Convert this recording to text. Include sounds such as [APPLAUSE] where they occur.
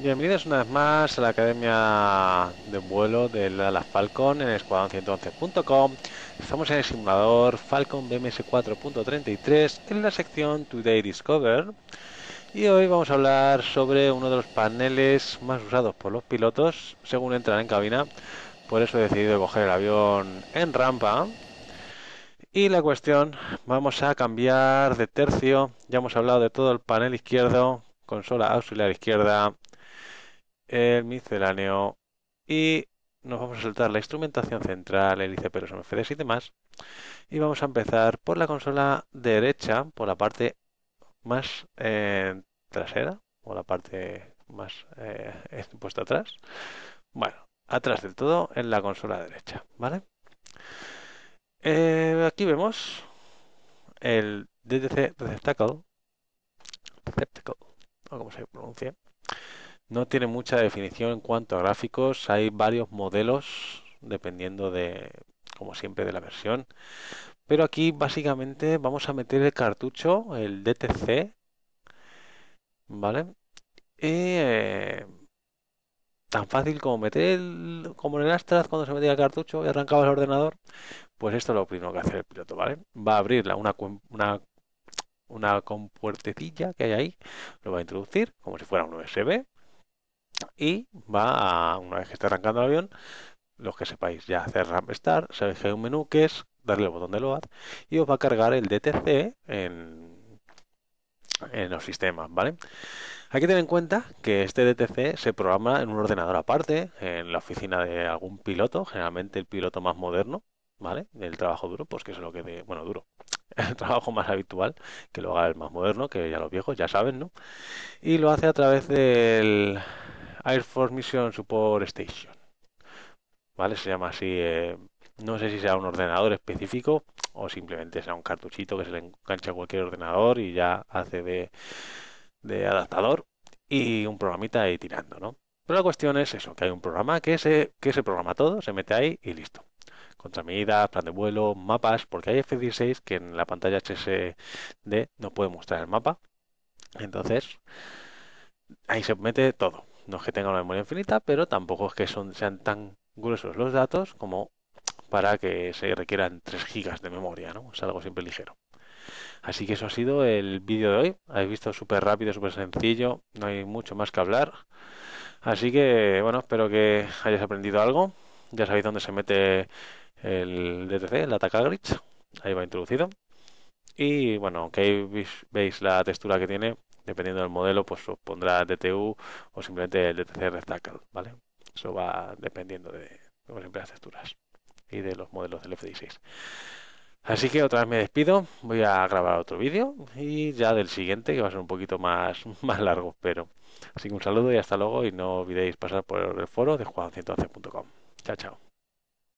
Bienvenidos una vez más a la Academia de Vuelo de las Falcon en escuadron111.com. Estamos en el simulador Falcon BMS 4.33 en la sección Today Discover y hoy vamos a hablar sobre uno de los paneles más usados por los pilotos según entran en cabina. Por eso he decidido coger el avión en rampa. Y la cuestión, vamos a cambiar de tercio. Ya hemos hablado de todo el panel izquierdo, consola auxiliar izquierda, el misceláneo y nos vamos a saltar la instrumentación central, pero son MFDs y demás. Y vamos a empezar por la consola derecha, por la parte más eh, trasera, o la parte más eh, puesta atrás. Bueno, atrás del todo en la consola derecha, ¿vale? Eh, aquí vemos el DTC Receptacle, Receptacle, o como se pronuncia, no tiene mucha definición en cuanto a gráficos, hay varios modelos dependiendo de, como siempre, de la versión. Pero aquí básicamente vamos a meter el cartucho, el DTC, ¿vale? Eh, tan fácil como meter como en el Astra cuando se metía el cartucho y arrancaba el ordenador, pues esto es lo primero que hace el piloto, ¿vale? Va a abrirla una, una una compuertecilla que hay ahí, lo va a introducir como si fuera un USB, y va una vez que esté arrancando el avión, los que sepáis ya hacer ramp start, ve que un menú que es darle el botón de load y os va a cargar el DTC en, en los sistemas, ¿vale? Hay que tener en cuenta que este DTC se programa en un ordenador aparte, en la oficina de algún piloto, generalmente el piloto más moderno, ¿vale? El trabajo duro, pues que es lo que, de, bueno, duro, [LAUGHS] el trabajo más habitual, que lo haga el más moderno, que ya los viejos ya saben, ¿no? Y lo hace a través del, Air Force Mission Support Station. ¿Vale? Se llama así. Eh, no sé si sea un ordenador específico o simplemente sea un cartuchito que se le engancha a cualquier ordenador y ya hace de, adaptador y un programita ahí tirando, ¿no? Pero la cuestión es eso, que hay un programa que se, programa todo, se mete ahí y listo. Contramedidas, plan de vuelo, mapas, porque hay F-16 que en la pantalla HSD no puede mostrar el mapa. Entonces, ahí se mete todo no es que tenga una memoria infinita, pero tampoco es que sean tan gruesos los datos como para que se requieran 3 gigas de memoria, ¿no? Es algo siempre ligero. Así que eso ha sido el vídeo de hoy. Habéis visto súper rápido, súper sencillo. No hay mucho más que hablar. Así que, bueno, espero que hayáis aprendido algo. Ya sabéis dónde se mete el DTC, el Attack Ahí va introducido. Y bueno, que ahí veis la textura que tiene, dependiendo del modelo, pues os pondrá DTU o simplemente el DTC Rectangle, ¿vale? Eso va dependiendo de, las texturas y de los modelos del F16. Así que otra vez me despido, voy a grabar otro vídeo y ya del siguiente, que va a ser un poquito más, [LAUGHS] más largo, pero. Así que un saludo y hasta luego y no olvidéis pasar por el foro de juan111.com. Chao, chao.